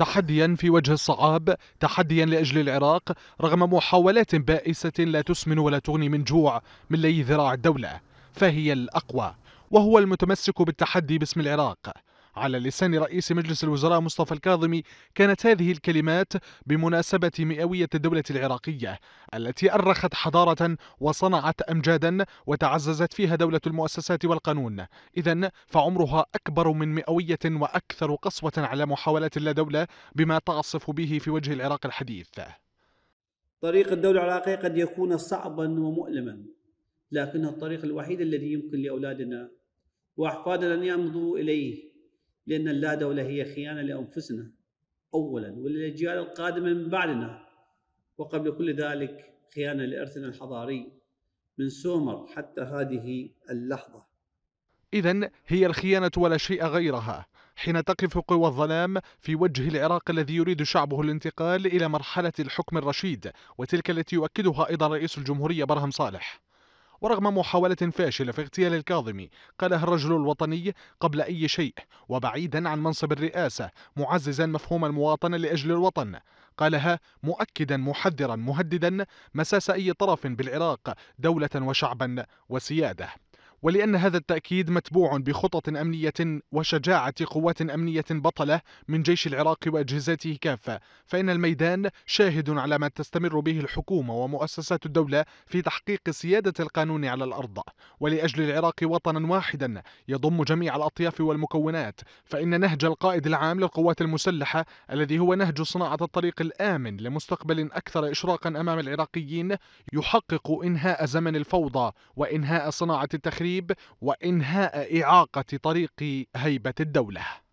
تحديا في وجه الصعاب تحديا لأجل العراق رغم محاولات بائسة لا تسمن ولا تغني من جوع من لي ذراع الدولة فهي الأقوى وهو المتمسك بالتحدي باسم العراق على لسان رئيس مجلس الوزراء مصطفى الكاظمي كانت هذه الكلمات بمناسبة مئوية الدولة العراقية التي أرخت حضارة وصنعت أمجادا وتعززت فيها دولة المؤسسات والقانون إذا فعمرها أكبر من مئوية وأكثر قسوة على محاولات اللا دولة بما تعصف به في وجه العراق الحديث طريق الدولة العراقية قد يكون صعبا ومؤلما لكنه الطريق الوحيد الذي يمكن لأولادنا وأحفادنا أن يمضوا إليه لأن اللا دوله هي خيانة لأنفسنا أولا وللأجيال القادمة من بعدنا وقبل كل ذلك خيانة لإرثنا الحضاري من سومر حتى هذه اللحظة إذا هي الخيانة ولا شيء غيرها حين تقف قوى الظلام في وجه العراق الذي يريد شعبه الانتقال إلى مرحلة الحكم الرشيد وتلك التي يؤكدها أيضا رئيس الجمهورية برهم صالح ورغم محاولة فاشلة في اغتيال الكاظمي قاله الرجل الوطني قبل أي شيء وبعيدا عن منصب الرئاسة معززا مفهوم المواطنة لأجل الوطن قالها مؤكدا محذرا مهددا مساس أي طرف بالعراق دولة وشعبا وسيادة ولأن هذا التأكيد متبوع بخطط أمنية وشجاعة قوات أمنية بطلة من جيش العراق وأجهزته كافة فإن الميدان شاهد على ما تستمر به الحكومة ومؤسسات الدولة في تحقيق سيادة القانون على الأرض ولاجل العراق وطنا واحدا يضم جميع الاطياف والمكونات فان نهج القائد العام للقوات المسلحه الذي هو نهج صناعه الطريق الامن لمستقبل اكثر اشراقا امام العراقيين يحقق انهاء زمن الفوضى وانهاء صناعه التخريب وانهاء اعاقه طريق هيبه الدوله